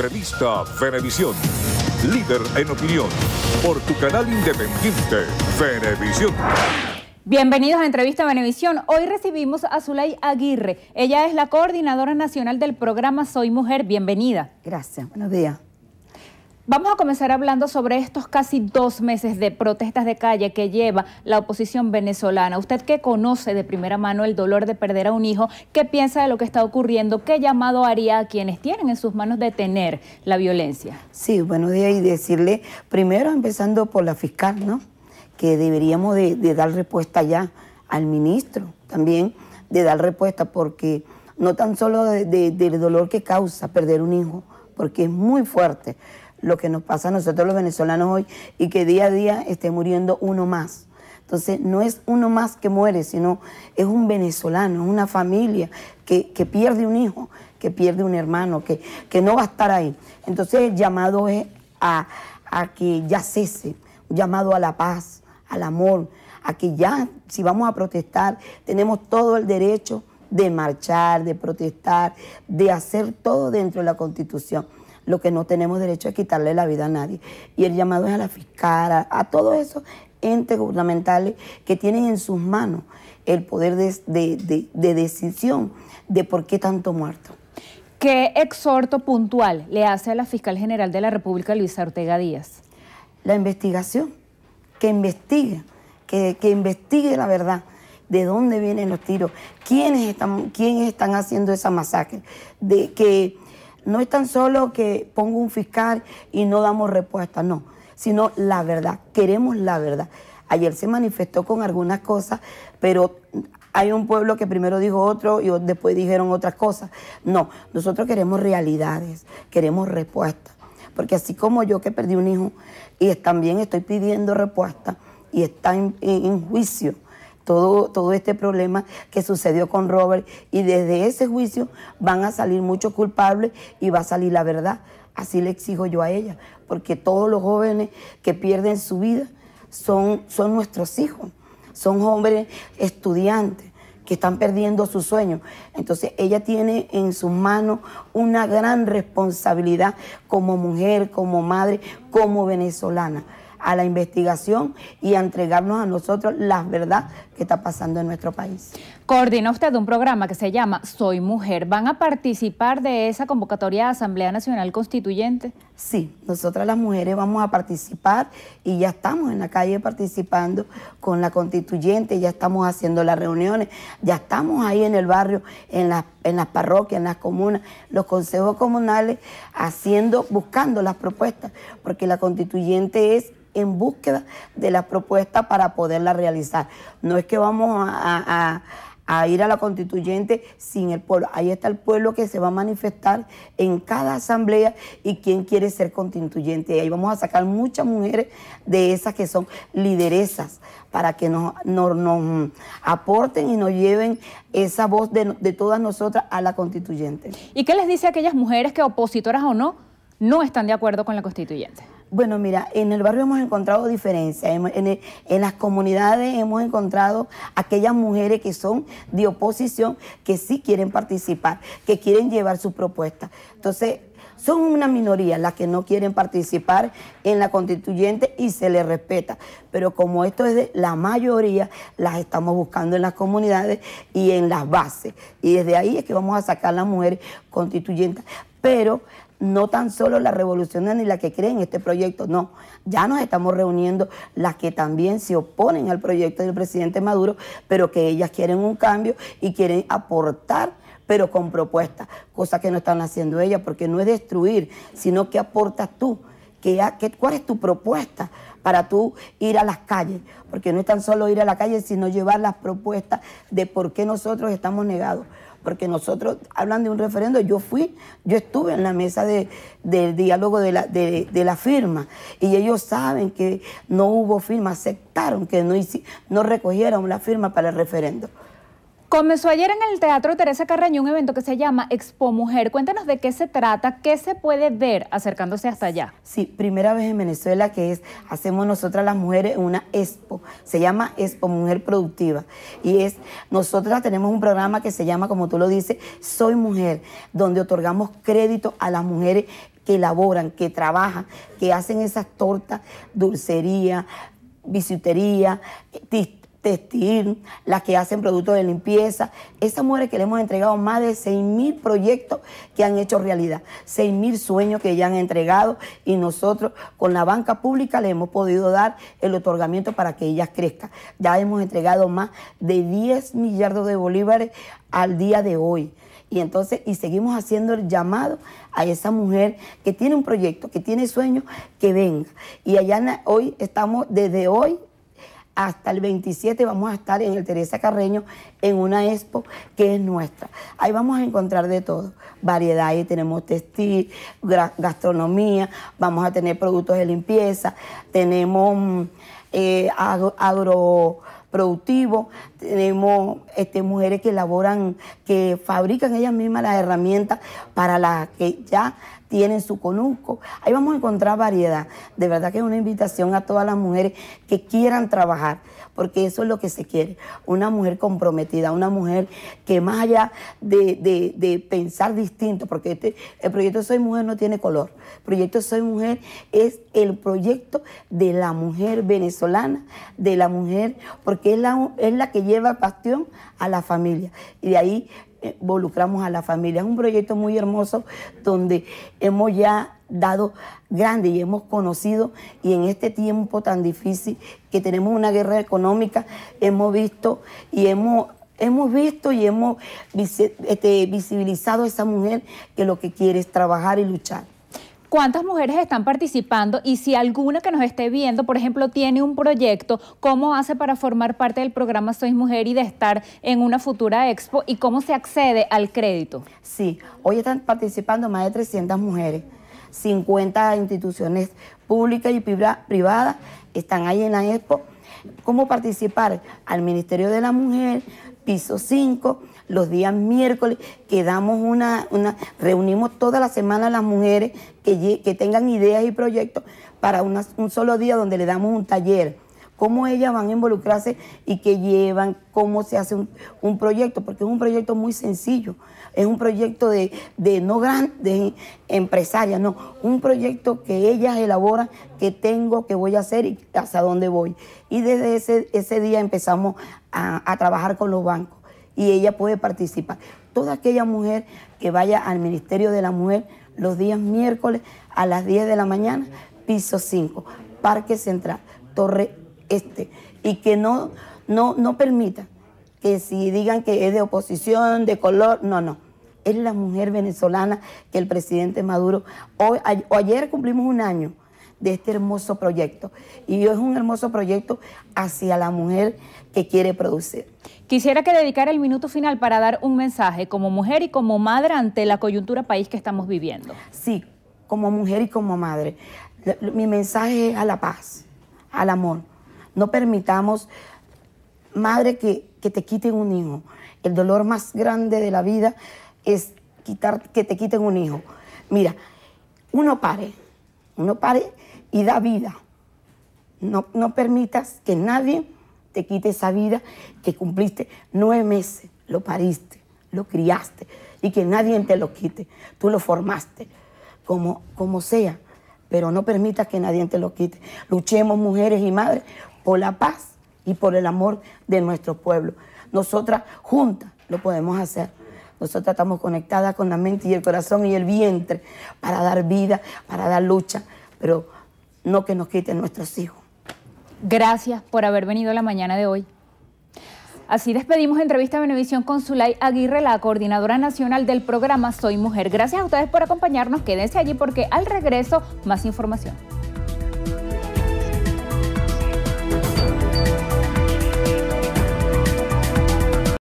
Entrevista Venevisión. Líder en opinión. Por tu canal independiente, Venevisión. Bienvenidos a Entrevista Venevisión. Hoy recibimos a Zulay Aguirre. Ella es la coordinadora nacional del programa Soy Mujer. Bienvenida. Gracias. Buenos días. Vamos a comenzar hablando sobre estos casi dos meses de protestas de calle que lleva la oposición venezolana. Usted que conoce de primera mano el dolor de perder a un hijo, ¿qué piensa de lo que está ocurriendo? ¿Qué llamado haría a quienes tienen en sus manos detener la violencia? Sí, buenos días y decirle, primero empezando por la fiscal, ¿no? Que deberíamos de, dar respuesta ya al ministro, también de dar respuesta porque no tan solo del dolor que causa perder un hijo, porque es muy fuerte lo que nos pasa a nosotros los venezolanos hoy y que día a día esté muriendo uno más. Entonces, no es uno más que muere, sino es un venezolano, una familia que, pierde un hijo, que pierde un hermano, que, que no va a estar ahí. Entonces, el llamado es a, a que ya cese, un llamado a la paz, al amor, a que ya, si vamos a protestar, tenemos todo el derecho de marchar, de protestar, de hacer todo dentro de la Constitución lo que no tenemos derecho es quitarle la vida a nadie. Y el llamado es a la fiscal, a, todos esos entes gubernamentales que tienen en sus manos el poder de, decisión de por qué tanto muerto. ¿Qué exhorto puntual le hace a la fiscal general de la República, Luisa Ortega Díaz? La investigación, que investigue, que, investigue la verdad de dónde vienen los tiros, quiénes están, quiénes están haciendo esa masacre, de que no es tan solo que pongo un fiscal y no damos respuesta, no, sino la verdad, queremos la verdad. Ayer se manifestó con algunas cosas, pero hay un pueblo que primero dijo otro y después dijeron otras cosas. No, nosotros queremos realidades, queremos respuestas. Porque así como yo que perdí un hijo y también estoy pidiendo respuesta y está en, en juicio, todo, este problema que sucedió con Robert y desde ese juicio van a salir muchos culpables y va a salir la verdad. Así le exijo yo a ella, porque todos los jóvenes que pierden su vida son, son nuestros hijos, son hombres estudiantes que están perdiendo sus sueños. Entonces ella tiene en sus manos una gran responsabilidad como mujer, como madre, como venezolana a la investigación y a entregarnos a nosotros la verdad que está pasando en nuestro país. Coordina usted un programa que se llama Soy Mujer. ¿Van a participar de esa convocatoria a Asamblea Nacional Constituyente? Sí, nosotras las mujeres vamos a participar y ya estamos en la calle participando con la constituyente, ya estamos haciendo las reuniones, ya estamos ahí en el barrio, en las, en las parroquias, en las comunas, los consejos comunales, haciendo, buscando las propuestas, porque la constituyente es en búsqueda de las propuestas para poderlas realizar. No es que vamos a, a ir a la constituyente sin el pueblo. Ahí está el pueblo que se va a manifestar en cada asamblea y quien quiere ser constituyente. ahí vamos a sacar muchas mujeres de esas que son lideresas para que nos, aporten y nos lleven esa voz de, de todas nosotras a la constituyente. ¿Y qué les dice a aquellas mujeres que opositoras o no, no están de acuerdo con la constituyente? Bueno, mira, en el barrio hemos encontrado diferencias. En, las comunidades hemos encontrado aquellas mujeres que son de oposición, que sí quieren participar, que quieren llevar su propuesta. Entonces, son una minoría las que no quieren participar en la constituyente y se les respeta. Pero como esto es de la mayoría, las estamos buscando en las comunidades y en las bases. Y desde ahí es que vamos a sacar las mujeres constituyentes. Pero no tan solo las revolucionarias ni las que creen este proyecto, no, ya nos estamos reuniendo las que también se oponen al proyecto del presidente Maduro, pero que ellas quieren un cambio y quieren aportar pero con propuestas, cosa que no están haciendo ellas, porque no es destruir, sino que aportas tú, cuál es tu propuesta para tú ir a las calles, porque no es tan solo ir a la calle, sino llevar las propuestas de por qué nosotros estamos negados porque nosotros, hablan de un referendo, yo fui, yo estuve en la mesa del diálogo de la, firma y ellos saben que no hubo firma, aceptaron que no, no recogieron la firma para el referendo. Comenzó ayer en el Teatro Teresa Carreño un evento que se llama Expo Mujer. Cuéntanos de qué se trata, qué se puede ver acercándose hasta allá. Sí, primera vez en Venezuela que es, hacemos nosotras las mujeres una expo. Se llama Expo Mujer Productiva. Y es, nosotras tenemos un programa que se llama, como tú lo dices, Soy Mujer, donde otorgamos crédito a las mujeres que elaboran, que trabajan, que hacen esas tortas, dulcería, bisutería, textil, las que hacen productos de limpieza, esas mujeres que le hemos entregado más de 6 mil proyectos que han hecho realidad, 6 mil sueños que ya han entregado y nosotros con la banca pública le hemos podido dar el otorgamiento para que ellas crezcan. Ya hemos entregado más de 10 millardos de bolívares al día de hoy. Y entonces, y seguimos haciendo el llamado a esa mujer que tiene un proyecto, que tiene sueños, que venga. Y allá hoy estamos, desde hoy hasta el 27 vamos a estar en el Teresa Carreño en una expo que es nuestra. Ahí vamos a encontrar de todo, variedad, tenemos textil, gastronomía, vamos a tener productos de limpieza, tenemos mm, eh, agroproductivo, tenemos este, mujeres que elaboran, que fabrican ellas mismas las herramientas para las que ya tienen su conozco, Ahí vamos a encontrar variedad. De verdad que es una invitación a todas las mujeres que quieran trabajar, porque eso es lo que se quiere. Una mujer comprometida, una mujer que más allá de, pensar distinto, porque este, el proyecto Soy Mujer no tiene color. El proyecto Soy Mujer es el proyecto de la mujer venezolana, de la mujer, porque es la, es la que lleva pasión a la familia. Y de ahí involucramos a la familia. Es un proyecto muy hermoso donde hemos ya dado grande y hemos conocido y en este tiempo tan difícil que tenemos una guerra económica, hemos visto y hemos hemos visto y hemos este, visibilizado a esa mujer que lo que quiere es trabajar y luchar cuántas mujeres están participando y si alguna que nos esté viendo, por ejemplo, tiene un proyecto, cómo hace para formar parte del programa Soy Mujer y de estar en una futura expo y cómo se accede al crédito. Sí, hoy están participando más de 300 mujeres, 50 instituciones públicas y privadas están ahí en la expo. ¿Cómo participar? Al Ministerio de la Mujer, piso 5, los días miércoles, quedamos una, una, reunimos toda la semana a las mujeres que, tengan ideas y proyectos para un solo día donde le damos un taller cómo ellas van a involucrarse y que llevan, cómo se hace un, proyecto, porque es un proyecto muy sencillo, es un proyecto de, de no grandes empresarias, no, un proyecto que ellas elaboran, ...que tengo, que voy a hacer y hasta dónde voy. Y desde ese, ese día empezamos a, trabajar con los bancos y ella puede participar. Toda aquella mujer que vaya al Ministerio de la Mujer los días miércoles a las 10 de la mañana, piso 5, Parque Central, Torre Este, y que no, no, no permita que si digan que es de oposición, de color, no, no. Es la mujer venezolana que el presidente Maduro, hoy, ayer cumplimos un año de este hermoso proyecto. Y es un hermoso proyecto hacia la mujer que quiere producir. Quisiera que dedicara el minuto final para dar un mensaje como mujer y como madre ante la coyuntura país que estamos viviendo. Sí, como mujer y como madre. Mi mensaje es a la paz, al amor. No permitamos, madre, que, te quiten un hijo. El dolor más grande de la vida es quitar, que te quiten un hijo. Mira, uno pare, uno pare y da vida. No, permitas que nadie te quite esa vida que cumpliste nueve meses, lo pariste, lo criaste y que nadie te lo quite. Tú lo formaste, como, como sea, pero no permitas que nadie te lo quite. Luchemos mujeres y madres por la paz y por el amor de nuestro pueblo. Nosotras juntas lo podemos hacer. Nosotras estamos conectadas con la mente y el corazón y el vientre para dar vida, para dar lucha, pero no que nos quiten nuestros hijos. Gracias por haber venido la mañana de hoy. Así despedimos entrevista a Benevisión con Zulay Aguirre, la coordinadora nacional del programa Soy Mujer. Gracias a ustedes por acompañarnos. Quédense allí porque al regreso más información.